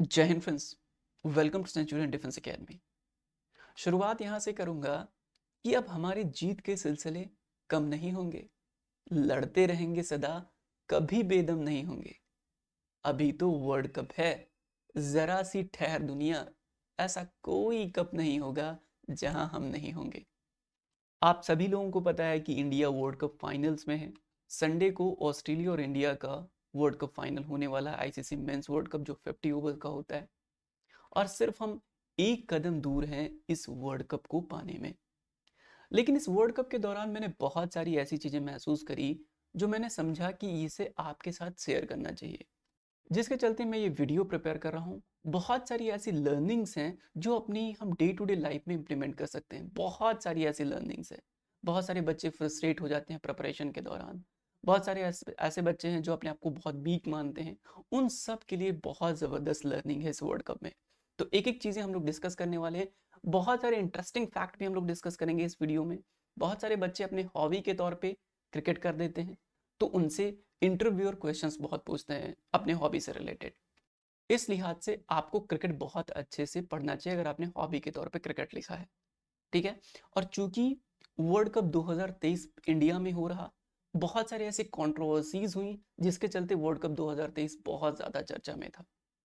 जय Hind friends welcome to Centurion Defence Academy शुरुआत यहां से करूंगा कि अब हमारे जीत के सिलसिले कम नहीं होंगे लड़ते रहेंगे सदा कभी बेदम नहीं होंगे अभी तो वर्ल्ड कप है ज़रा सी ठहर दुनिया ऐसा कोई कप नहीं होगा जहां हम नहीं होंगे आप सभी लोगों को पता है कि इंडिया वर्ल्ड कप फाइनल्स में है संडे को ऑस्ट्रेलिया और इंडिया का वर्ल्ड कप फाइनल होने वाला है आईसीसी मेंस वर्ल्ड कप जो 50 ओवर का होता है और सिर्फ हम एक कदम दूर हैं इस वर्ल्ड कप को पाने में लेकिन इस वर्ल्ड कप के दौरान मैंने बहुत सारी ऐसी चीज़ें महसूस करी जो मैंने समझा कि इसे आपके साथ शेयर करना चाहिए जिसके चलते मैं ये वीडियो प्रिपेयर कर रहा हूँ बहुत सारी ऐसी लर्निंग्स हैं जो अपनी हम डे टू डे लाइफ में इम्प्लीमेंट कर सकते हैं बहुत सारी ऐसी लर्निंग्स हैं बहुत सारे बच्चे फ्रस्ट्रेट हो जाते हैं प्रिपरेशन के दौरान बहुत सारे ऐसे, बच्चे हैं जो अपने आप को बहुत वीक मानते हैं उन सब के लिए बहुत ज़बरदस्त लर्निंग है इस वर्ल्ड कप में तो एक एक चीज़ें हम लोग डिस्कस करने वाले हैं बहुत सारे इंटरेस्टिंग फैक्ट भी हम लोग डिस्कस करेंगे इस वीडियो में बहुत सारे बच्चे अपने हॉबी के तौर पर क्रिकेट कर देते हैं तो उनसे इंटरव्यू और क्वेश्चंस बहुत पूछते हैं अपने हॉबी से रिलेटेड इस लिहाज से आपको क्रिकेट बहुत अच्छे से पढ़ना चाहिए अगर आपने हॉबी के तौर पे क्रिकेट लिखा है ठीक है और चूंकि वर्ल्ड कप 2023 इंडिया में हो रहा बहुत सारी ऐसी कॉन्ट्रोवर्सीज हुई जिसके चलते वर्ल्ड कप 2023 बहुत ज़्यादा चर्चा में था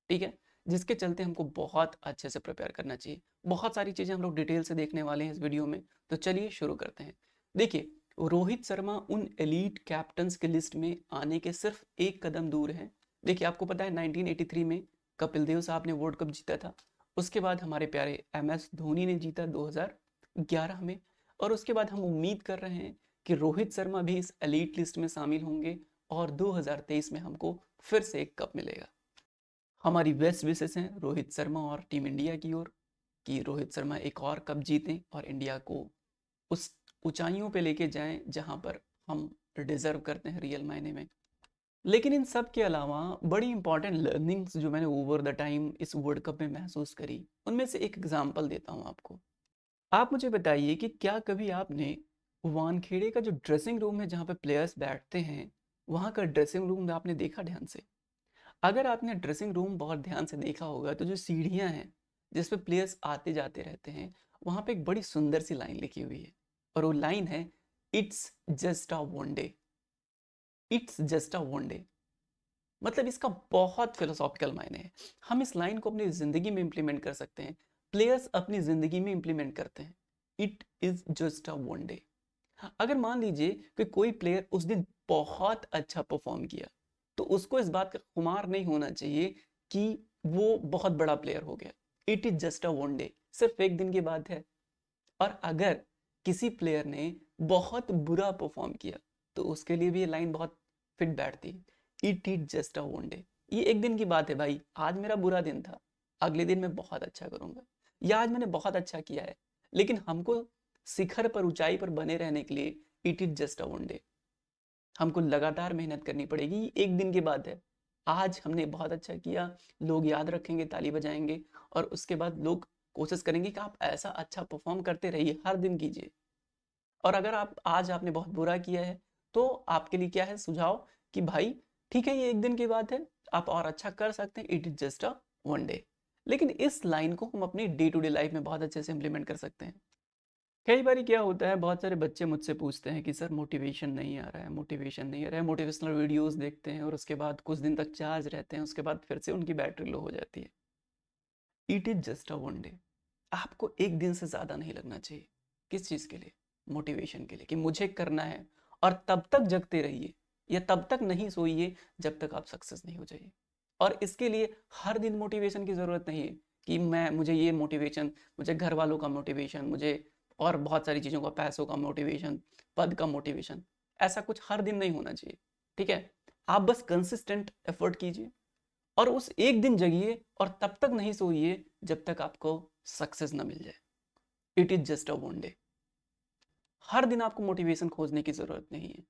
ठीक है जिसके चलते हमको बहुत अच्छे से प्रिपेयर करना चाहिए बहुत सारी चीज़ें हम लोग डिटेल से देखने वाले हैं इस वीडियो में तो चलिए शुरू करते हैं देखिए रोहित शर्मा उन एलिट कैप्टन के लिस्ट में आने के सिर्फ एक कदम दूर है देखिए आपको पता है 1983 में कपिल देव साहब ने वर्ल्ड कप जीता था उसके बाद हमारे प्यारे एम एस धोनी ने जीता 2011 में और उसके बाद हम उम्मीद कर रहे हैं कि रोहित शर्मा भी इस एलीट लिस्ट में शामिल होंगे और 2023 में हमको फिर से एक कप मिलेगा हमारी बेस्ट विशेष हैं रोहित शर्मा और टीम इंडिया की ओर कि रोहित शर्मा एक और कप जीतें और इंडिया को उस ऊंचाइयों पे लेके जाएं जहां पर हम डिजर्व करते हैं रियल मायने में लेकिन इन सब के अलावा बड़ी इंपॉर्टेंट लर्निंग्स जो मैंने ओवर द टाइम इस वर्ल्ड कप में महसूस करी उनमें से एक एग्जाम्पल देता हूँ आपको आप मुझे बताइए कि क्या कभी आपने वानखेड़े का जो ड्रेसिंग रूम है जहाँ पे प्लेयर्स बैठते हैं वहाँ का ड्रेसिंग रूम आपने देखा ध्यान से अगर आपने ड्रेसिंग रूम बहुत ध्यान से देखा होगा तो जो सीढ़ियाँ हैं जिस प्लेयर्स आते जाते रहते हैं वहाँ पे एक बड़ी सुंदर सी लाइन लिखी हुई है और वो लाइन है it's just a one day it's just a one day मतलब इसका बहुत फिलोसॉफिकल मायने है हम इस लाइन को अपनी ज़िंदगी में इम्प्लीमेंट कर सकते हैं प्लेयर्स अपनी ज़िंदगी में इम्प्लीमेंट करते हैं it is just a one day अगर मान लीजिए कि कोई प्लेयर उस दिन बहुत अच्छा परफॉर्म किया तो उसको इस बात का खुमार नहीं होना चाहिए कि वो बहुत बड़ा प्लेयर हो गया it is just a one day सिर्फ एक दिन की बात है और अगर किसी प्लेयर ने बहुत बुरा परफॉर्म किया तो उसके लिए भी ये लाइन बहुत फिट बैठती it is just a one day ये एक दिन की बात है भाई आज मेरा बुरा दिन था अगले दिन मैं बहुत अच्छा करूंगा या आज मैंने बहुत अच्छा किया है लेकिन हमको शिखर पर ऊंचाई पर बने रहने के लिए it is just a one day हमको लगातार मेहनत करनी पड़ेगी एक दिन की बात है आज हमने बहुत अच्छा किया लोग याद रखेंगे ताली बजाएंगे और उसके बाद लोग कोशिश करेंगे कि आप ऐसा अच्छा परफॉर्म करते रहिए हर दिन कीजिए और अगर आप आज आपने बहुत बुरा किया है तो आपके लिए क्या है सुझाव कि भाई ठीक है ये एक दिन की बात है आप और अच्छा कर सकते हैं it is just a one day लेकिन इस लाइन को हम अपनी डे टू डे लाइफ में बहुत अच्छे से इम्प्लीमेंट कर सकते हैं कई बार क्या होता है बहुत सारे बच्चे मुझसे पूछते हैं कि सर मोटिवेशन नहीं आ रहा है मोटिवेशन नहीं आ रहा है मोटिवेशनल वीडियोस देखते हैं और उसके बाद कुछ दिन तक चार्ज रहते हैं उसके बाद फिर से उनकी बैटरी लो हो जाती है it is just a one day आपको एक दिन से ज़्यादा नहीं लगना चाहिए किस चीज़ के लिए मोटिवेशन के लिए कि मुझे करना है और तब तक जगते रहिए या तब तक नहीं सोइए जब तक आप सक्सेस नहीं हो जाइए और इसके लिए हर दिन मोटिवेशन की ज़रूरत नहीं है कि मैं मुझे ये मोटिवेशन मुझे घर वालों का मोटिवेशन मुझे और बहुत सारी चीज़ों का पैसों का मोटिवेशन पद का मोटिवेशन ऐसा कुछ हर दिन नहीं होना चाहिए ठीक है आप बस कंसिस्टेंट एफर्ट कीजिए और उस एक दिन जगिए और तब तक नहीं सोइए जब तक आपको सक्सेस ना मिल जाए it is just a one day हर दिन आपको मोटिवेशन खोजने की ज़रूरत नहीं है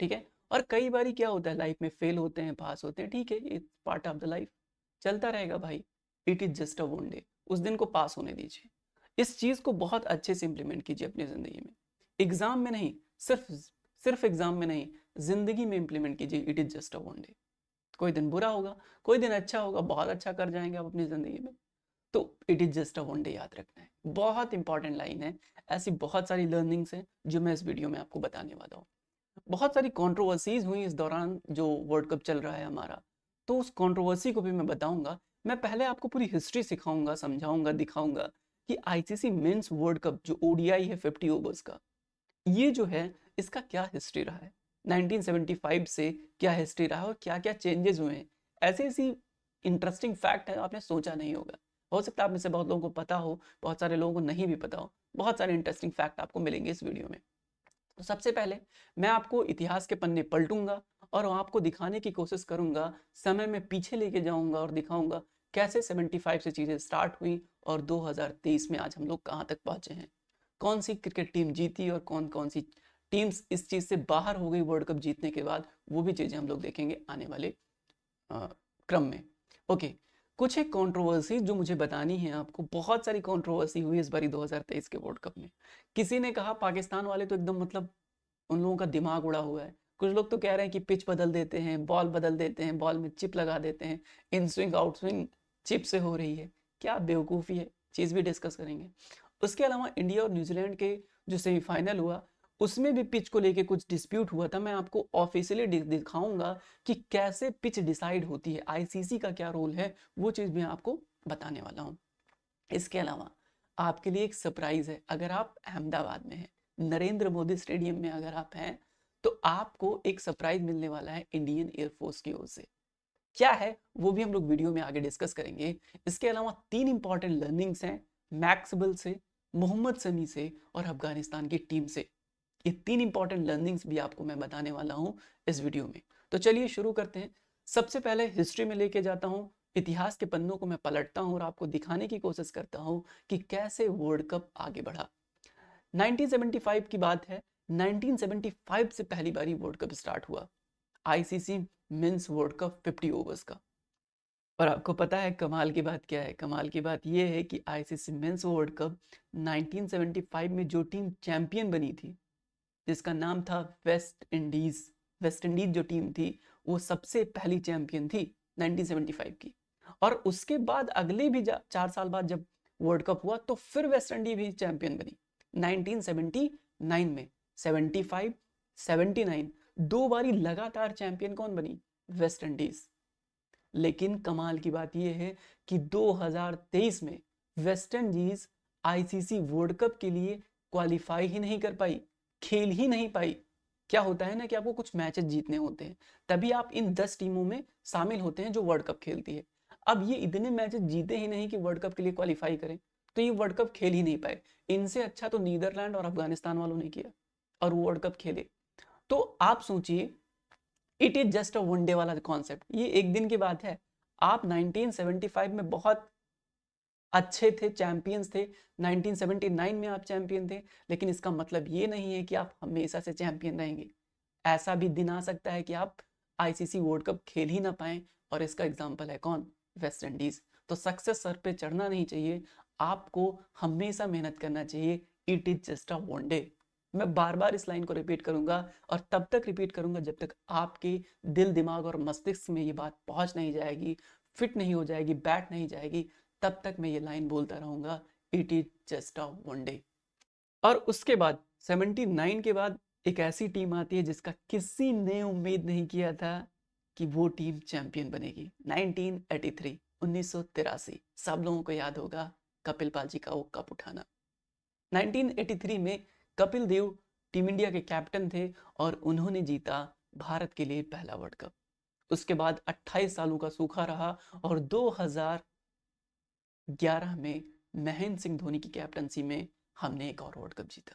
ठीक है और कई बार क्या होता है लाइफ में फेल होते हैं पास होते हैं ठीक है it's part of the life चलता रहेगा भाई it is just a one day उस दिन को पास होने दीजिए इस चीज़ को बहुत अच्छे से इम्प्लीमेंट कीजिए अपनी ज़िंदगी में एग्ज़ाम में नहीं सिर्फ सिर्फ एग्ज़ाम में नहीं ज़िंदगी में इम्प्लीमेंट कीजिए it is just a one day कोई दिन बुरा होगा कोई दिन अच्छा होगा बहुत अच्छा कर जाएंगे आप अपनी ज़िंदगी में तो it is just a one day याद रखना है बहुत इंपॉर्टेंट लाइन है ऐसी बहुत सारी लर्निंग्स हैं जो मैं इस वीडियो में आपको बताने वाला हूँ बहुत सारी कॉन्ट्रोवर्सीज हुई इस दौरान जो वर्ल्ड कप चल रहा है हमारा तो उस कॉन्ट्रोवर्सी को भी मैं बताऊंगा मैं पहले आपको पूरी हिस्ट्री सिखाऊंगा समझाऊंगा दिखाऊंगा कि आईसीसी मेंस वर्ल्ड कप जो ओडीआई है फिफ्टी ओवर्स का ये जो है इसका क्या हिस्ट्री रहा है 1975 से क्या हिस्ट्री रहा है और क्या क्या चेंजेस हुए हैं ऐसे ऐसी इंटरेस्टिंग फैक्ट है आपने सोचा नहीं होगा हो सकता है आप में से बहुत लोगों को पता हो बहुत सारे लोगों को नहीं भी पता हो बहुत सारे इंटरेस्टिंग फैक्ट आपको मिलेंगे इस वीडियो में तो सबसे पहले मैं आपको इतिहास के पन्ने पलटूंगा और आपको दिखाने की कोशिश करूंगा समय में पीछे लेके जाऊंगा और दिखाऊंगा कैसे 75 से चीज़ें स्टार्ट हुई और 2023 में आज हम लोग कहाँ तक पहुंचे हैं कौन सी क्रिकेट टीम जीती और कौन कौन सी टीम्स इस चीज़ से बाहर हो गई वर्ल्ड कप जीतने के बाद वो भी चीज़ें हम लोग देखेंगे आने वाले आ, क्रम में ओके कुछ एक कॉन्ट्रोवर्सी जो मुझे बतानी है आपको बहुत सारी कॉन्ट्रोवर्सी हुई इस बारी 2023 के वर्ल्ड कप में किसी ने कहा पाकिस्तान वाले तो एकदम मतलब उन लोगों का दिमाग उड़ा हुआ है कुछ लोग तो कह रहे हैं कि पिच बदल देते हैं बॉल बदल देते हैं बॉल में चिप लगा देते हैं in swing out swing chip से हो रही है क्या बेवकूफ़ी है चीज़ भी डिस्कस करेंगे उसके अलावा इंडिया और न्यूजीलैंड के जो सेमीफाइनल हुआ उसमें भी पिच को लेके कुछ डिस्प्यूट हुआ था मैं आपको ऑफिशियली दिखाऊंगा कि कैसे पिच डिसाइड होती है आईसीसी का क्या रोल है वो चीज़ मैं आपको बताने वाला हूँ इसके अलावा आपके लिए एक सरप्राइज़ है अगर आप अहमदाबाद में हैं नरेंद्र मोदी स्टेडियम में अगर आप हैं तो आपको एक सरप्राइज मिलने वाला है इंडियन एयरफोर्स की ओर से क्या है वो भी हम लोग वीडियो में आगे डिस्कस करेंगे इसके अलावा तीन इंपॉर्टेंट लर्निंग्स हैं मैक्सबल से मोहम्मद सनी से और अफगानिस्तान की टीम से ये तीन इंपॉर्टेंट लर्निंग्स भी आपको मैं बताने वाला हूँ इस वीडियो में तो चलिए शुरू करते हैं सबसे पहले हिस्ट्री में लेके जाता हूँ इतिहास के पन्नों को मैं पलटता हूँ और आपको दिखाने की कोशिश करता हूँ कि कैसे वर्ल्ड कप आगे बढ़ा 1975 की बात है 1975 से पहली बारी वर्ल्ड कप स्टार्ट हुआ ICC men's World Cup 50 overs का और आपको पता है कमाल की बात क्या है कमाल की बात यह है कि आईसीसी मेंस वर्ल्ड कप 1975 में जो टीम चैंपियन बनी थी जिसका नाम था वेस्ट इंडीज वेस्ट इंडीज जो टीम थी वो सबसे पहली चैंपियन थी 1975 की और उसके बाद अगले भी चार साल बाद जब वर्ल्ड कप हुआ तो फिर वेस्ट इंडीज भी चैंपियन बनी 1979 में 75, 79 दो बारी लगातार चैंपियन कौन बनी वेस्ट इंडीज लेकिन कमाल की बात यह है कि 2023 में West Indies ICC World Cup के लिए क्वालिफाई ही नहीं कर पाई खेल ही नहीं पाई क्या होता है ना कि आपको कुछ मैचेस जीतने होते हैं तभी आप इन दस टीमों में शामिल होते हैं जो वर्ल्ड कप खेलती है अब ये इतने मैचेस जीते ही नहीं कि वर्ल्ड कप के लिए क्वालिफाई करें तो ये वर्ल्ड कप खेल ही नहीं पाए इनसे अच्छा तो नीदरलैंड और अफगानिस्तान वालों ने किया और वर्ल्ड कप खेले तो आप सोचिए it is just a one day वाला कॉन्सेप्ट ये एक दिन की बात है आप 1975 में बहुत अच्छे थे चैंपियंस थे 1979 में आप चैंपियन थे लेकिन इसका मतलब ये नहीं है कि आप हमेशा से चैंपियन रहेंगे ऐसा भी दिन आ सकता है कि आप आईसीसी वर्ल्ड कप खेल ही ना पाए और इसका एग्जाम्पल है कौन वेस्ट इंडीज तो सक्सेस सर पे चढ़ना नहीं चाहिए आपको हमेशा मेहनत करना चाहिए it is just a one day मैं बार बार इस लाइन को रिपीट करूंगा और तब तक रिपीट करूंगा जब तक आपके दिल दिमाग और मस्तिष्क में ये बात पहुंच नहीं जाएगी फिट नहीं हो जाएगी बैठ नहीं जाएगी तब तक मैं ये लाइन बोलता रहूंगा it is just a one day और उसके बाद 79 के बाद एक ऐसी टीम आती है जिसका किसी ने उम्मीद नहीं किया था कि वो टीम चैंपियन बनेगी 1983 1983 सब लोगों को याद होगा कपिल पाल जी का वो कप उठाना 1983 में कपिल देव टीम इंडिया के कैप्टन थे और उन्होंने जीता भारत के लिए पहला वर्ल्ड कप उसके बाद 28 सालों का सूखा रहा और 2011 में महेंद्र सिंह धोनी की कैप्टनसी में हमने एक और वर्ल्ड कप जीता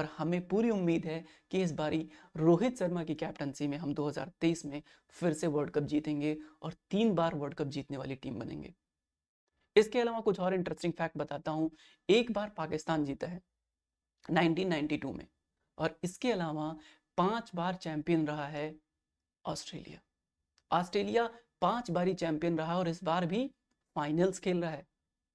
और हमें पूरी उम्मीद है कि इस बारी रोहित शर्मा की कैप्टनसी में हम 2023 में फिर से वर्ल्ड कप जीतेंगे और तीन बार वर्ल्ड कप जीतने वाली टीम बनेंगे इसके अलावा कुछ और इंटरेस्टिंग फैक्ट बताता हूँ एक बार पाकिस्तान जीता है 1992 में और इसके अलावा पांच बार चैंपियन रहा है ऑस्ट्रेलिया ऑस्ट्रेलिया पांच बारी चैंपियन रहा और इस बार भी फाइनल्स खेल रहा है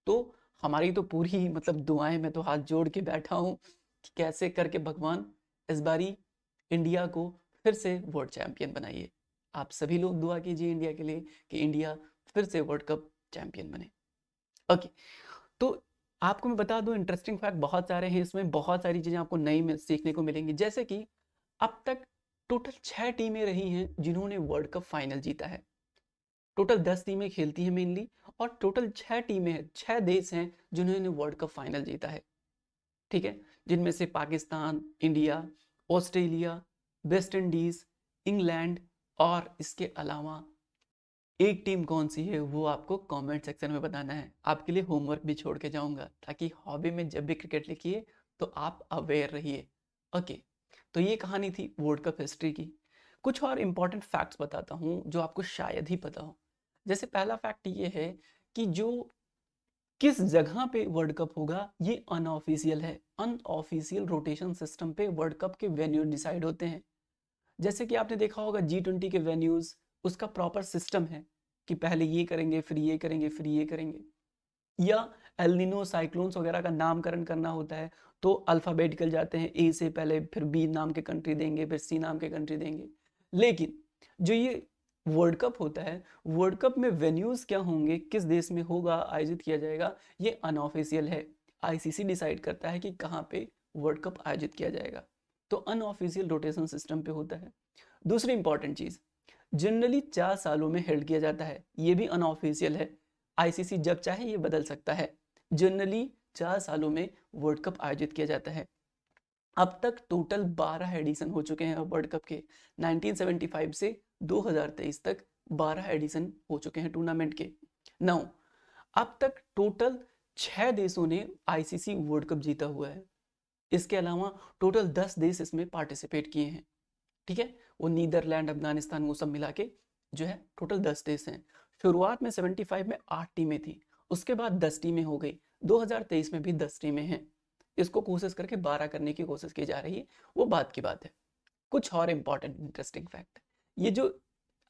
तो हमारी तो पूरी मतलब दुआएं मैं तो हाथ जोड़ के बैठा हूँ कि कैसे करके भगवान इस बारी इंडिया को फिर से वर्ल्ड चैंपियन बनाइए आप सभी लोग दुआ कीजिए इंडिया के लिए कि इंडिया फिर से वर्ल्ड कप चैंपियन बने ओके तो आपको मैं बता दूं इंटरेस्टिंग फैक्ट बहुत सारे हैं इसमें बहुत सारी चीज़ें आपको नई सीखने को मिलेंगी जैसे कि अब तक टोटल छह टीमें रही हैं जिन्होंने वर्ल्ड कप फाइनल जीता है टोटल दस टीमें खेलती हैं मेनली और टोटल छह टीमें हैं छः देश हैं जिन्होंने वर्ल्ड कप फाइनल जीता है ठीक है जिनमें से Pakistan India Australia West Indies England और इसके अलावा एक टीम कौन सी है वो आपको कमेंट सेक्शन में बताना है आपके लिए होमवर्क भी छोड़ के जाऊंगा ताकि हॉबी में जब भी क्रिकेट लिखिए तो आप अवेयर रहिए ओके तो ये कहानी थी वर्ल्ड कप हिस्ट्री की कुछ और इम्पोर्टेंट फैक्ट्स बताता हूँ जो आपको शायद ही पता हो जैसे पहला फैक्ट ये है कि जो किस जगह पे वर्ल्ड कप होगा ये अनऑफिशियल है अनऑफिशियल रोटेशन सिस्टम पे वर्ल्ड कप के वेन्यू डिसाइड होते हैं जैसे कि आपने देखा होगा जी ट्वेंटी के वेन्यूज उसका प्रॉपर सिस्टम है कि पहले ये करेंगे फिर ये करेंगे फिर ये करेंगे या एलिनो साइक्लोन्स वगैरह का नामकरण करना होता है तो अल्फ़ाबेटिकल जाते हैं ए से पहले फिर बी नाम के कंट्री देंगे फिर सी नाम के कंट्री देंगे लेकिन जो ये वर्ल्ड कप होता है वर्ल्ड कप में वेन्यूज़ क्या होंगे किस देश में होगा आयोजित किया जाएगा ये अनऑफिशियल है आईसीसी डिसाइड करता है कि कहाँ पे वर्ल्ड कप आयोजित किया जाएगा तो अनऑफिशियल रोटेशन सिस्टम पे होता है दूसरी इंपॉर्टेंट चीज़ जनरली चार सालों में हेल्ड किया जाता है ये भी अनऑफिशियल है आईसीसी जब चाहे ये बदल सकता है जनरली चार सालों में वर्ल्ड कप आयोजित किया जाता है अब तक टोटल 12 एडिशन हो चुके हैं वर्ल्ड कप के 1975 से 2023 तक 12 एडिशन हो चुके हैं टूर्नामेंट के नौ अब तक टोटल छह देशों ने आईसीसी वर्ल्ड कप जीता हुआ है इसके अलावा टोटल दस देश इसमें पार्टिसिपेट किए हैं ठीक है वो नीदरलैंड अफगानिस्तान वो सब मिला के जो है टोटल दस देश हैं शुरुआत में सेवेंटी फाइव में आठ टीमें थी उसके बाद दस टीमें हो गई दो हजार तेईस में भी दस टीमें हैं इसको कोशिश करके बारह करने की कोशिश की जा रही है वो बात की बात है कुछ और इम्पोर्टेंट इंटरेस्टिंग फैक्ट ये जो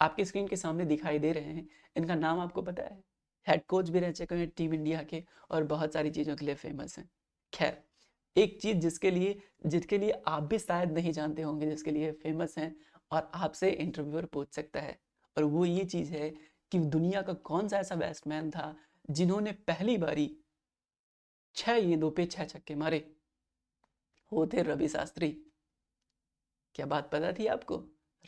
आपके स्क्रीन के सामने दिखाई दे रहे हैं इनका नाम आपको पता है हेड कोच भी रह चुके हैं टीम इंडिया के और बहुत सारी चीज़ों के लिए फेमस हैं खैर एक चीज़ जिसके लिए जिसके लिए आप भी शायद नहीं जानते होंगे जिसके लिए फेमस हैं और आपसे इंटरव्यूअर पूछ सकता है और वो ये चीज़ है कि दुनिया का कौन सा ऐसा बैट्समैन था जिन्होंने पहली बारी छह गेंदों पे छह छक्के मारे होते रवि शास्त्री क्या बात पता थी आपको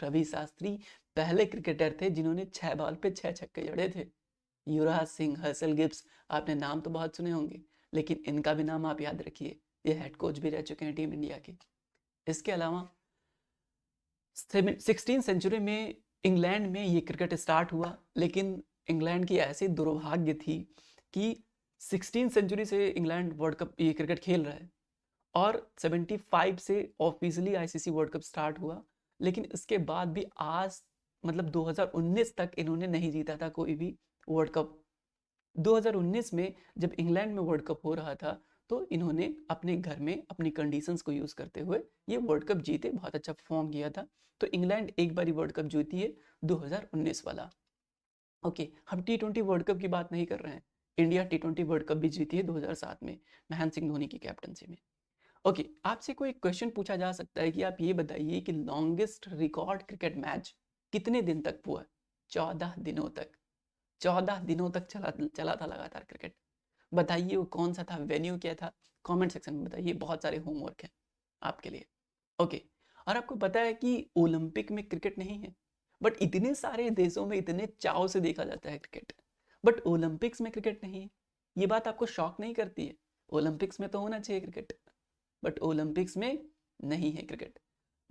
रवि शास्त्री पहले क्रिकेटर थे जिन्होंने छह बॉल पे छह छक्के जड़े थे युवराज सिंह हर्सल गिब्स आपने नाम तो बहुत सुने होंगे लेकिन इनका भी नाम आप याद रखिए ये हेड कोच भी रह चुके हैं टीम इंडिया के इसके अलावा सिक्सटीन सेंचुरी में इंग्लैंड में ये क्रिकेट स्टार्ट हुआ लेकिन इंग्लैंड की ऐसी दुर्भाग्य थी कि सिक्सटीन सेंचुरी से इंग्लैंड वर्ल्ड कप ये क्रिकेट खेल रहा है और 75 से officially ICC World Cup start हुआ लेकिन इसके बाद भी आज मतलब 2019 तक इन्होंने नहीं जीता था कोई भी वर्ल्ड कप 2019 में जब इंग्लैंड में वर्ल्ड कप हो रहा था तो इन्होंने अपने घर में अपनी कंडीशंस को यूज़ करते हुए ये वर्ल्ड कप जीते बहुत अच्छा परफॉर्म किया था तो इंग्लैंड एक बार वर्ल्ड कप जीती है उन्नीस वाला ओके हम टी ट्वेंटी वर्ल्ड कप की बात नहीं कर रहे हैं India T twenty World Cup भी जीती है सात में महेंद्र सिंह धोनी की कैप्टनसी में ओके okay, आपसे कोई क्वेश्चन पूछा जा सकता है कि आप ये बताइए कि लॉन्गेस्ट रिकॉर्ड क्रिकेट मैच कितने दिन तक हुआ चौदह दिनों तक चौदह दिनों तक चला चला था लगातार क्रिकेट बताइए वो कौन सा था वेन्यू क्या था कमेंट सेक्शन में बताइए बहुत सारे होमवर्क हैं आपके लिए ओके और आपको पता है कि ओलंपिक में क्रिकेट नहीं है बट इतने सारे देशों में इतने चाव से देखा जाता है क्रिकेट बट ओलंपिक्स में क्रिकेट नहीं है ये बात आपको शौक नहीं करती है ओलंपिक्स में तो होना चाहिए क्रिकेट बट ओलंपिक्स में नहीं है क्रिकेट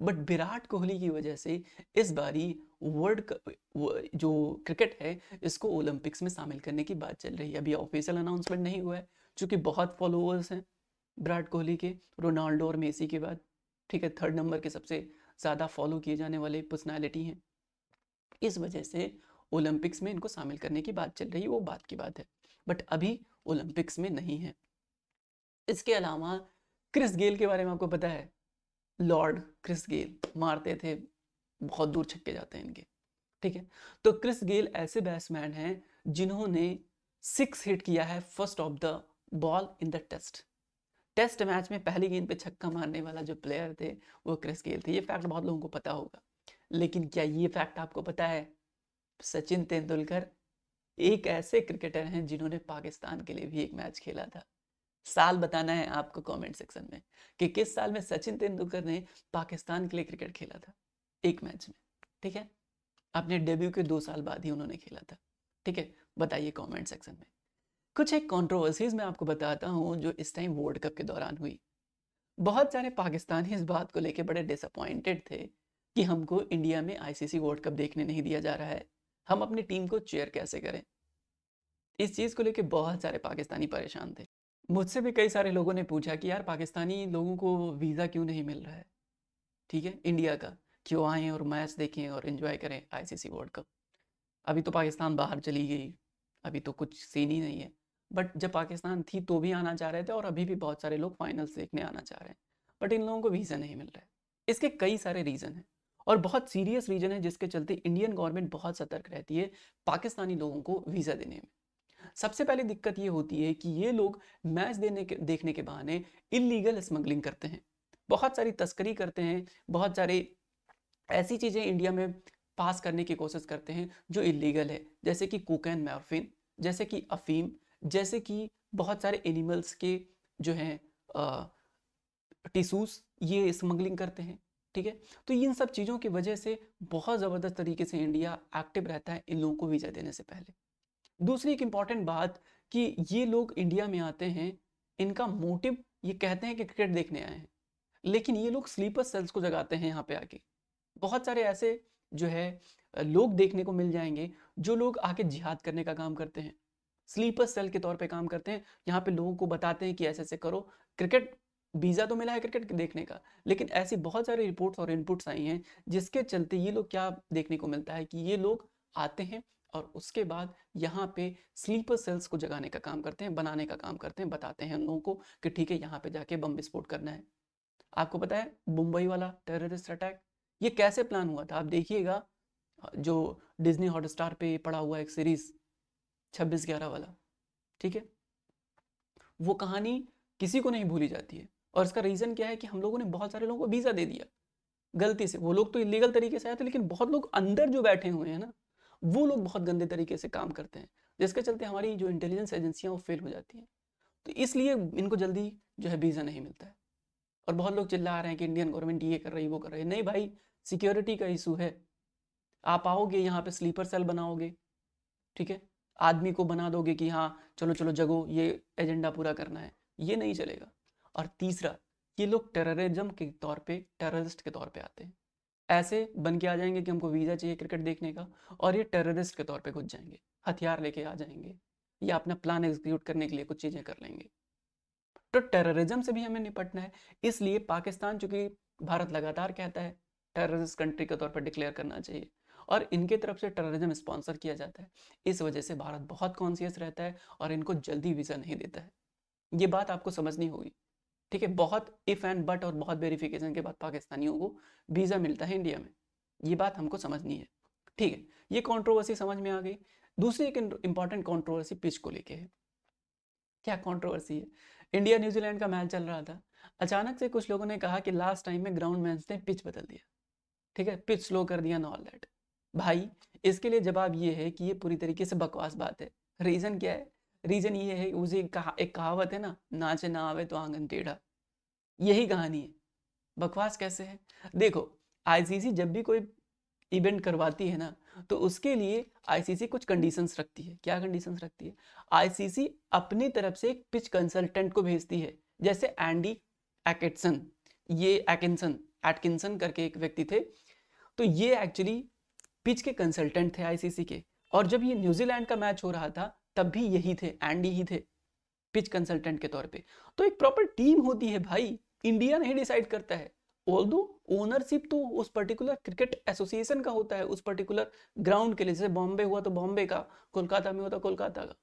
बट विराट कोहली की वजह से इस बारी वर्ल्ड जो क्रिकेट है इसको ओलंपिक्स में शामिल करने की बात चल रही है अभी ऑफिशियल अनाउंसमेंट नहीं हुआ है चूंकि बहुत फॉलोअर्स हैं विराट कोहली के रोनाल्डो और मेसी के बाद ठीक है थर्ड नंबर के सबसे ज़्यादा फॉलो किए जाने वाले पर्सनैलिटी हैं इस वजह से ओलंपिक्स में इनको शामिल करने की बात चल रही है वो बात की बात है बट अभी ओलंपिक्स में नहीं है इसके अलावा क्रिस गेल के बारे में आपको पता है लॉर्ड क्रिस गेल मारते थे बहुत दूर छक्के जाते हैं इनके ठीक है तो क्रिस गेल ऐसे बैट्समैन हैं जिन्होंने सिक्स हिट किया है first of the ball in the test test match में पहली गेंद पे छक्का मारने वाला जो प्लेयर थे वो क्रिस गेल थे ये फैक्ट बहुत लोगों को पता होगा लेकिन क्या ये फैक्ट आपको पता है सचिन तेंदुलकर एक ऐसे क्रिकेटर हैं जिन्होंने पाकिस्तान के लिए भी एक मैच खेला था साल बताना है आपको कमेंट सेक्शन में कि किस साल में सचिन तेंदुलकर ने पाकिस्तान के लिए क्रिकेट खेला था एक मैच में ठीक है अपने डेब्यू के दो साल बाद ही उन्होंने खेला था ठीक है बताइए कमेंट सेक्शन में कुछ एक कंट्रोवर्सीज मैं आपको बताता हूँ जो इस टाइम वर्ल्ड कप के दौरान हुई बहुत सारे पाकिस्तानी इस बात को लेकर बड़े डिसअपॉइंटेड थे कि हमको इंडिया में आईसीसी वर्ल्ड कप देखने नहीं दिया जा रहा है हम अपनी टीम को चेयर कैसे करें इस चीज़ को लेकर बहुत सारे पाकिस्तानी परेशान थे मुझसे भी कई सारे लोगों ने पूछा कि यार पाकिस्तानी लोगों को वीज़ा क्यों नहीं मिल रहा है ठीक है इंडिया का क्यों आएँ और मैच देखें और इन्जॉय करें आईसीसी वर्ल्ड कप अभी तो पाकिस्तान बाहर चली गई अभी तो कुछ सीन ही नहीं है बट जब पाकिस्तान थी तो भी आना चाह रहे थे और अभी भी बहुत सारे लोग फाइनल्स देखने आना चाह रहे हैं बट इन लोगों को वीज़ा नहीं मिल रहा है इसके कई सारे रीज़न हैं और बहुत सीरियस रीज़न है जिसके चलते इंडियन गवर्नमेंट बहुत सतर्क रहती है पाकिस्तानी लोगों को वीज़ा देने में सबसे पहली दिक्कत ये होती है कि ये लोग मैच देने के देखने के बहाने इलीगल स्मगलिंग करते हैं बहुत सारी तस्करी करते हैं बहुत सारे ऐसी चीज़ें इंडिया में पास करने की कोशिश करते हैं जो इलीगल है जैसे कि कोकैन मैरफिन जैसे कि अफीम जैसे कि बहुत सारे एनिमल्स के जो हैं टिशूस ये स्मगलिंग करते हैं ठीक है तो इन सब चीज़ों की वजह से बहुत ज़बरदस्त तरीके से इंडिया एक्टिव रहता है इन लोगों को वीज़ा देने से पहले दूसरी एक इम्पॉर्टेंट बात कि ये लोग इंडिया में आते हैं इनका मोटिव ये कहते हैं कि क्रिकेट देखने आए हैं लेकिन ये लोग स्लीपर सेल्स को जगाते हैं यहाँ पे आके बहुत सारे ऐसे जो है लोग देखने को मिल जाएंगे जो लोग आके जिहाद करने का काम करते हैं स्लीपर सेल के तौर पे काम करते हैं यहाँ पे लोगों को बताते हैं कि ऐसे ऐसे करो क्रिकेट वीज़ा तो मिला है क्रिकेट देखने का लेकिन ऐसी बहुत सारी रिपोर्ट्स और इनपुट्स आई हैं जिसके चलते ये लोग क्या देखने को मिलता है कि ये लोग आते हैं और उसके बाद यहाँ पे स्लीपर सेल्स को जगाने का काम करते हैं बनाने का काम करते हैं बताते हैं उन लोगों को कि ठीक है यहाँ पे जाके बम विस्फोट करना है आपको पता है मुंबई वाला टेररिस्ट अटैक ये कैसे प्लान हुआ था आप देखिएगा जो डिज्नी हॉटस्टार पे पड़ा हुआ एक सीरीज छब्बीस ग्यारह वाला ठीक है वो कहानी किसी को नहीं भूली जाती है और इसका रीज़न क्या है कि हम लोगों ने बहुत सारे लोगों को वीज़ा दे दिया गलती से वो लोग तो इलीगल तरीके से आए थे लेकिन बहुत लोग अंदर जो बैठे हुए हैं ना वो लोग बहुत गंदे तरीके से काम करते हैं जिसके चलते हमारी जो इंटेलिजेंस एजेंसियाँ वो फेल हो जाती हैं तो इसलिए इनको जल्दी जो है वीज़ा नहीं मिलता है और बहुत लोग चिल्ला रहे हैं कि इंडियन गवर्नमेंट ये कर रही वो कर रही नहीं भाई सिक्योरिटी का इशू है आप आओगे यहाँ पे स्लीपर सेल बनाओगे ठीक है आदमी को बना दोगे कि हाँ चलो चलो जगो ये एजेंडा पूरा करना है ये नहीं चलेगा और तीसरा ये लोग टेररिज्म के तौर पे टेररिस्ट के तौर पे आते हैं ऐसे बन के आ जाएंगे कि हमको वीज़ा चाहिए क्रिकेट देखने का और ये टेररिस्ट के तौर पे घुस जाएंगे हथियार लेके आ जाएंगे या अपना प्लान एग्जीक्यूट करने के लिए कुछ चीज़ें कर लेंगे तो टेररिज्म से भी हमें निपटना है इसलिए पाकिस्तान चूंकि भारत लगातार कहता है टेररिस्ट कंट्री के तौर पर डिक्लेयर करना चाहिए और इनके तरफ से टेररिज्म स्पॉन्सर किया जाता है इस वजह से भारत बहुत कॉन्सियस रहता है और इनको जल्दी वीज़ा नहीं देता है ये बात आपको समझनी होगी ठीक है बहुत इफ़ एंड बट और बहुत वेरिफिकेशन के बाद पाकिस्तानियों को वीज़ा मिलता है इंडिया में ये बात हमको समझनी है ठीक है ये कॉन्ट्रोवर्सी समझ में आ गई दूसरी एक इंपॉर्टेंट कॉन्ट्रोवर्सी पिच को लेके है क्या कॉन्ट्रोवर्सी है इंडिया न्यूजीलैंड का मैच चल रहा था अचानक से कुछ लोगों ने कहा कि लास्ट टाइम में ग्राउंड मैच ने पिच बदल दिया ठीक है पिच स्लो कर दिया ना ऑल दैट भाई इसके लिए जवाब ये है कि ये पूरी तरीके से बकवास बात है रीज़न क्या है रीज़न ये है उसे कहा, एक कहावत है ना नाचे ना आवे तो आंगन टेढ़ा यही कहानी है बकवास कैसे है देखो आईसीसी जब भी कोई इवेंट करवाती है ना तो उसके लिए आईसीसी कुछ कंडीशंस रखती है क्या कंडीशंस रखती है आईसीसी अपनी तरफ से एक पिच कंसल्टेंट को भेजती है जैसे एंडी एकेटसन ये एकिनसन एटकिनसन करके एक व्यक्ति थे तो ये एक्चुअली पिच के कंसल्टेंट थे आईसीसी के और जब ये न्यूजीलैंड का मैच हो रहा था तब भी यही थे एंडी ही थे पिच कंसल्टेंट के तौर पे तो एक प्रॉपर टीम होती है भाई इंडिया नहीं डिसाइड करता है ऑल ओनरशिप तो उस पर्टिकुलर क्रिकेट एसोसिएशन का होता है उस पर्टिकुलर ग्राउंड के लिए जैसे बॉम्बे हुआ तो बॉम्बे का कोलकाता में होता तो कोलकाता का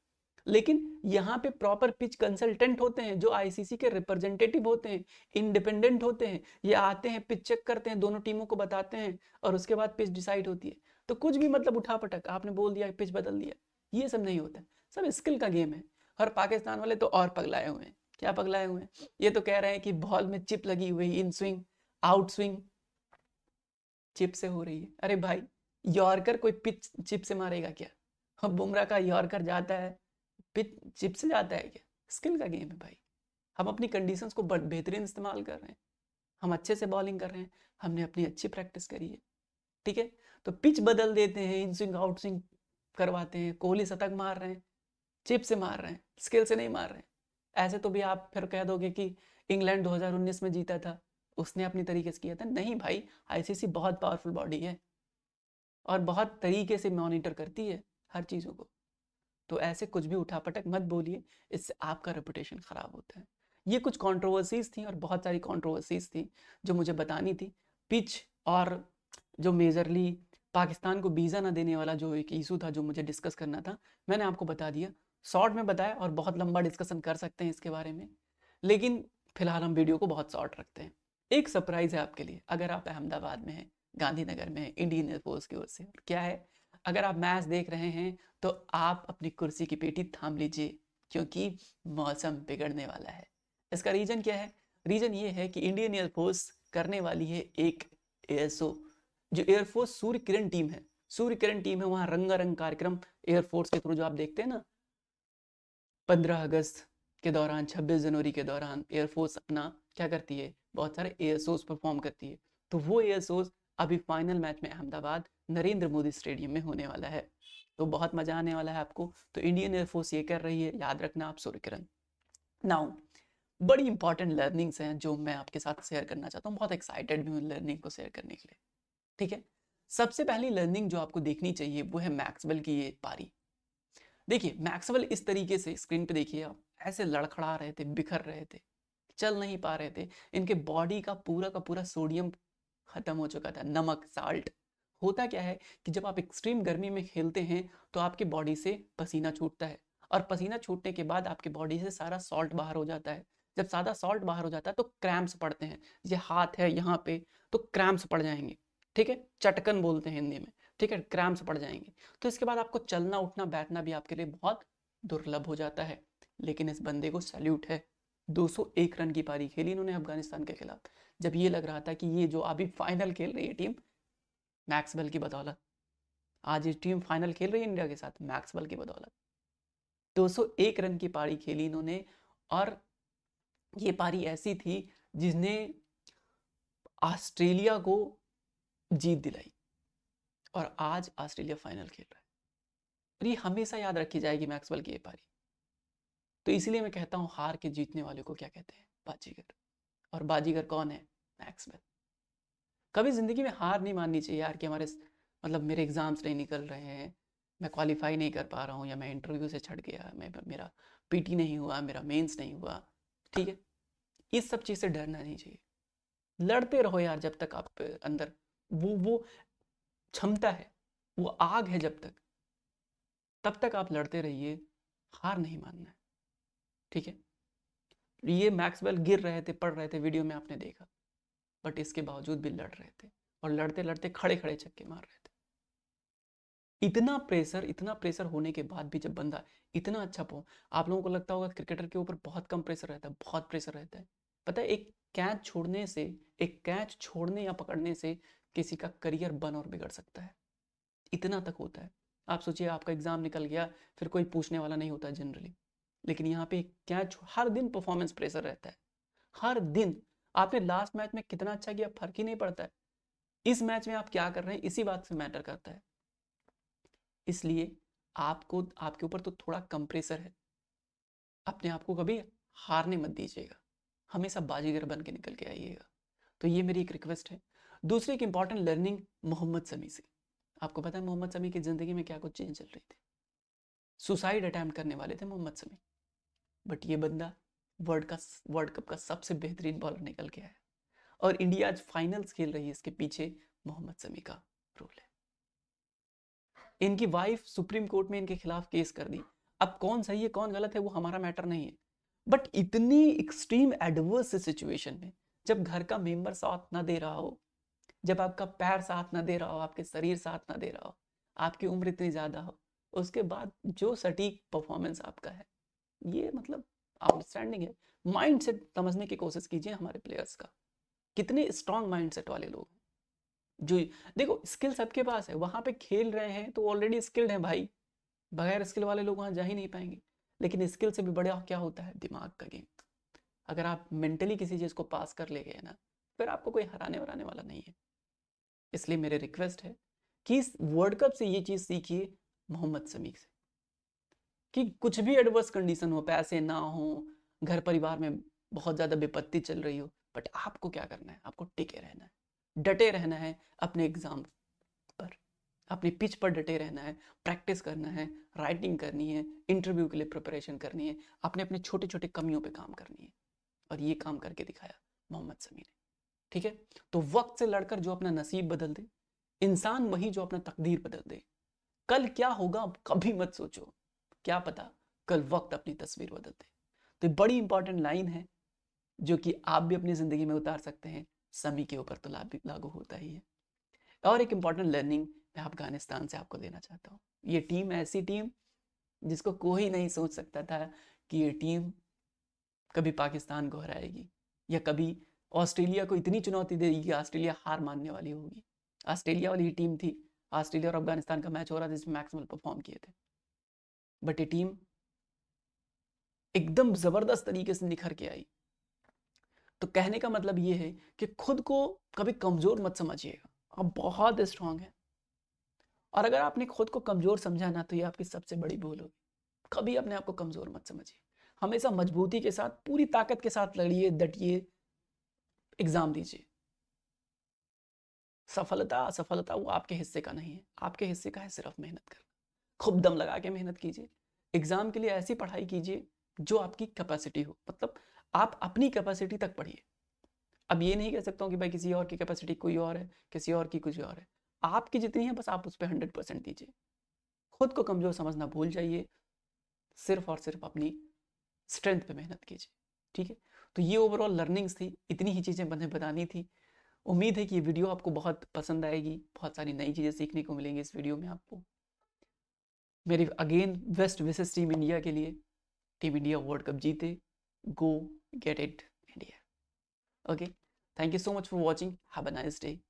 लेकिन यहाँ पे प्रॉपर पिच कंसल्टेंट होते हैं जो आईसीसी के रिप्रेजेंटेटिव होते हैं इंडिपेंडेंट होते हैं ये आते हैं पिच चेक करते हैं दोनों टीमों को बताते हैं और उसके बाद पिच डिसाइड होती है तो कुछ भी मतलब उठा पटक आपने बोल दिया पिच बदल दिया ये सब नहीं होता सब स्किल का गेम है और पाकिस्तान वाले तो और पगलाए हुए हैं क्या पगलाए हुए हैं ये तो कह रहे हैं कि बॉल में चिप लगी हुई in swing out swing chip से हो रही है अरे भाई यॉर्कर कोई पिच चिप से मारेगा क्या अब बुमराह का यॉर्कर जाता है पिच चिप से जाता है क्या स्किल का गेम है भाई हम अपनी कंडीशंस को बेहतरीन इस्तेमाल कर रहे हैं हम अच्छे से बॉलिंग कर रहे हैं हमने अपनी अच्छी प्रैक्टिस करी है ठीक है तो पिच बदल देते हैं इन स्विंग आउट स्विंग करवाते हैं कोहली शतक मार रहे हैं चिप से मार रहे हैं स्किल से नहीं मार रहे हैं ऐसे तो भी आप फिर कह दोगे कि इंग्लैंड 2019 में जीता था उसने अपनी तरीके से किया था नहीं भाई आईसीसी बहुत पावरफुल बॉडी है और बहुत तरीके से मॉनिटर करती है हर चीज़ों को तो ऐसे कुछ भी उठा पटक मत बोलिए इससे आपका रेपुटेशन ख़राब होता है ये कुछ कंट्रोवर्सीज थी और बहुत सारी कंट्रोवर्सीज थी जो मुझे बतानी थी पिच और जो मेजरली पाकिस्तान को वीज़ा ना देने वाला जो एक इशू था जो मुझे डिस्कस करना था मैंने आपको बता दिया शॉर्ट में बताया और बहुत लंबा डिस्कशन कर सकते हैं इसके बारे में लेकिन फिलहाल हम वीडियो को बहुत शॉर्ट रखते हैं एक सरप्राइज़ है आपके लिए अगर आप अहमदाबाद में हैं गांधीनगर में हैं इंडियन एयरफोर्स की ओर से क्या है अगर आप मैच देख रहे हैं तो आप अपनी कुर्सी की पेटी थाम लीजिए क्योंकि मौसम बिगड़ने वाला है इसका रीज़न क्या है रीज़न ये है कि इंडियन एयरफोर्स करने वाली है एक एयर शो जो एयरफोर्स सूर्य किरण टीम है सूर्य किरण टीम है वहां रंगारंग कार्यक्रम एयरफोर्स के थ्रू जो आप देखते हैं ना पंद्रह अगस्त के दौरान छब्बीस जनवरी के दौरान एयरफोर्स अपना क्या करती है बहुत सारे एयर शोज परफॉर्म करती है तो वो एयर शोज अभी फाइनल मैच में अहमदाबाद नरेंद्र मोदी स्टेडियम में होने वाला है तो बहुत मजा आने वाला है आपको तो इंडियन एयरफोर्स ये कर रही है याद रखना आप सूर्य किरण नाउ बड़ी इंपॉर्टेंट लर्निंग्स हैं जो मैं आपके साथ शेयर करना चाहता हूँ बहुत एक्साइटेड भी हूँ लर्निंग को शेयर करने के लिए ठीक है सबसे पहली लर्निंग जो आपको देखनी चाहिए वो है मैक्सवेल की ये पारी देखिए मैक्सवेल इस तरीके से स्क्रीन पे देखिए आप ऐसे लड़खड़ा रहे थे बिखर रहे थे चल नहीं पा रहे थे इनके बॉडी का पूरा का पूरा सोडियम खत्म हो चुका था नमक साल्ट होता क्या है कि जब आप एक्सट्रीम गर्मी में खेलते हैं तो आपके बॉडी से पसीना छूटता है और पसीना छूटने के बाद आपके बॉडी से सारा सॉल्ट बाहर हो जाता है जब सादा सॉल्ट बाहर हो जाता है तो क्रैम्प्स पड़ते हैं ये हाथ है यहाँ पे तो क्रैम्प्स पड़ जाएंगे ठीक है चटकन बोलते हैं हिंदी में ठीक है क्रैम्स पड़ जाएंगे तो इसके बाद आपको चलना उठना बैठना भी आपके लिए बहुत दुर्लभ हो जाता है लेकिन इस बंदे को सैल्यूट है 201 रन की पारी खेली इन्होंने अफगानिस्तान के खिलाफ जब ये लग रहा था कि ये जो अभी फाइनल खेल रही है टीम मैक्सवेल की बदौलत आज ये टीम फाइनल खेल रही है इंडिया के साथ मैक्सवेल की बदौलत 201 रन की पारी खेली इन्होंने और ये पारी ऐसी थी जिसने ऑस्ट्रेलिया को जीत दिलाई और आज ऑस्ट्रेलिया फाइनल खेल रहा है और ये हमेशा याद रखी जाएगी मैक्सवेल की ये पारी तो इसीलिए मैं कहता हूँ हार के जीतने वाले को क्या कहते हैं बाजीगर और बाजीगर कौन है मैक्सवेल कभी ज़िंदगी में हार नहीं माननी चाहिए यार कि हमारे मतलब मेरे एग्ज़ाम्स नहीं निकल रहे हैं मैं क्वालिफाई नहीं कर पा रहा हूँ या मैं इंटरव्यू से छट गया मैं मेरा पीटी नहीं हुआ मेरा मेंस नहीं हुआ ठीक है इस सब चीज़ से डरना नहीं चाहिए लड़ते रहो यार जब तक आप अंदर वो वो क्षमता है वो आग है जब तक तब तक आप लड़ते रहिए हार नहीं मानना है ठीक है ये मैक्सवेल गिर रहे थे पढ़ रहे थे वीडियो में आपने देखा बट इसके बावजूद भी लड़ रहे थे और लड़ते लड़ते खड़े खड़े छक्के मार रहे थे इतना प्रेशर इतना प्रेशर होने के बाद भी जब बंदा इतना अच्छा पो आप लोगों को लगता होगा क्रिकेटर के ऊपर बहुत कम प्रेशर रहता है बहुत प्रेशर रहता है पता है एक कैच छोड़ने से एक कैच छोड़ने या पकड़ने से किसी का करियर बन और बिगड़ सकता है इतना तक होता है आप सोचिए आपका एग्ज़ाम निकल गया फिर कोई पूछने वाला नहीं होता जनरली लेकिन यहाँ पे कैच हर दिन परफॉर्मेंस प्रेशर रहता है हर दिन आपने लास्ट मैच में कितना अच्छा किया फर्क ही नहीं पड़ता है इस मैच में आप क्या कर रहे हैं इसी बात से मैटर करता है इसलिए आपको आपके ऊपर तो थोड़ा कम प्रेशर है अपने आप को कभी हारने मत दीजिएगा हमेशा बाजीगर बन के निकल के आइएगा तो ये मेरी एक रिक्वेस्ट है दूसरी एक इंपॉर्टेंट लर्निंग मोहम्मद समी से आपको पता है मोहम्मद समी की ज़िंदगी में क्या कुछ चेंज चल रही थी सुसाइड अटैम्प्ट करने वाले थे मोहम्मद समी बट ये बंदा वर्ल्ड का वर्ल्ड कप का सबसे बेहतरीन बॉलर निकल के आया और इंडिया आज फाइनल्स खेल रही है इसके पीछे मोहम्मद समी का रोल है इनकी वाइफ सुप्रीम कोर्ट में इनके खिलाफ केस कर दी अब कौन सही है कौन गलत है वो हमारा मैटर नहीं है बट इतनी एक्सट्रीम एडवर्स सिचुएशन में जब घर का मेंबर साथ ना दे रहा हो जब आपका पैर साथ ना दे रहा हो आपके शरीर साथ ना दे रहा हो आपकी उम्र इतनी ज़्यादा हो उसके बाद जो सटीक परफॉर्मेंस आपका है ये मतलब आउटस्टैंडिंग है माइंड सेट समझने की कोशिश कीजिए हमारे प्लेयर्स का कितने स्ट्रांग माइंड सेट वाले लोग जो देखो स्किल सबके पास है वहां पे खेल रहे हैं तो ऑलरेडी स्किल्ड हैं भाई बगैर स्किल वाले लोग वहाँ जा ही नहीं पाएंगे लेकिन स्किल से भी बड़ा क्या होता है दिमाग का गेम अगर आप मेंटली किसी चीज़ को पास कर ले गए ना फिर आपको कोई हराने वराने वाला नहीं है इसलिए मेरे रिक्वेस्ट है कि इस वर्ल्ड कप से ये चीज़ सीखिए मोहम्मद समी से कि कुछ भी एडवर्स कंडीशन हो पैसे ना हो घर परिवार में बहुत ज़्यादा विपत्ति चल रही हो बट आपको क्या करना है आपको टिके रहना है डटे रहना है अपने एग्ज़ाम पर अपने पिच पर डटे रहना है प्रैक्टिस करना है राइटिंग करनी है इंटरव्यू के लिए प्रिपरेशन करनी है अपने अपने छोटे छोटे कमियों पे काम करनी है और ये काम करके दिखाया मोहम्मद समी ने ठीक है तो वक्त से लड़कर जो अपना नसीब बदल दे इंसान वही जो अपना तकदीर बदल दे कल क्या होगा कभी मत सोचो क्या पता कल वक्त अपनी तस्वीर बदल दे तो बड़ी इंपॉर्टेंट लाइन है जो कि आप भी अपनी जिंदगी में उतार सकते हैं समी के ऊपर तो लागू होता ही है और एक इंपॉर्टेंट लर्निंग मैं अफगानिस्तान से आपको देना चाहता हूँ ये टीम ऐसी टीम जिसको कोई नहीं सोच सकता था कि ये टीम कभी पाकिस्तान को हराएगी या कभी ऑस्ट्रेलिया को इतनी चुनौती देगी कि ऑस्ट्रेलिया हार मानने वाली होगी ऑस्ट्रेलिया वाली टीम थी ऑस्ट्रेलिया और अफगानिस्तान का मैच हो रहा था जिसमें मैक्सिमल परफॉर्म किए थे बट ये टीम एकदम जबरदस्त तरीके से निखर के आई तो कहने का मतलब ये है कि खुद को कभी कमजोर मत समझिएगा आप बहुत स्ट्रांग हैं और अगर आपने खुद को कमजोर समझा ना तो ये आपकी सबसे बड़ी भूल होगी कभी अपने आप को कमजोर मत समझिए हमेशा मजबूती के साथ पूरी ताकत के साथ लड़िए डटिए एग्जाम दीजिए सफलता असफलता वो आपके हिस्से का नहीं है आपके हिस्से का है सिर्फ मेहनत करना खूब दम लगा के मेहनत कीजिए एग्जाम के लिए ऐसी पढ़ाई कीजिए जो आपकी कैपेसिटी हो मतलब आप अपनी कैपेसिटी तक पढ़िए अब ये नहीं कह सकता हूँ कि भाई किसी और की कैपेसिटी कोई और है किसी और की कुछ और है आपकी जितनी है बस आप उस पर हंड्रेड परसेंट दीजिए खुद को कमज़ोर समझना भूल जाइए सिर्फ और सिर्फ अपनी स्ट्रेंथ पे मेहनत कीजिए ठीक है तो ये ओवरऑल लर्निंग्स थी इतनी ही चीज़ें मैंने बतानी थी उम्मीद है कि ये वीडियो आपको बहुत पसंद आएगी बहुत सारी नई चीज़ें सीखने को मिलेंगी इस वीडियो में आपको मेरी again best wishes team India के लिए टीम इंडिया वर्ल्ड कप जीते go get it India okay thank you so much for watching have a nice day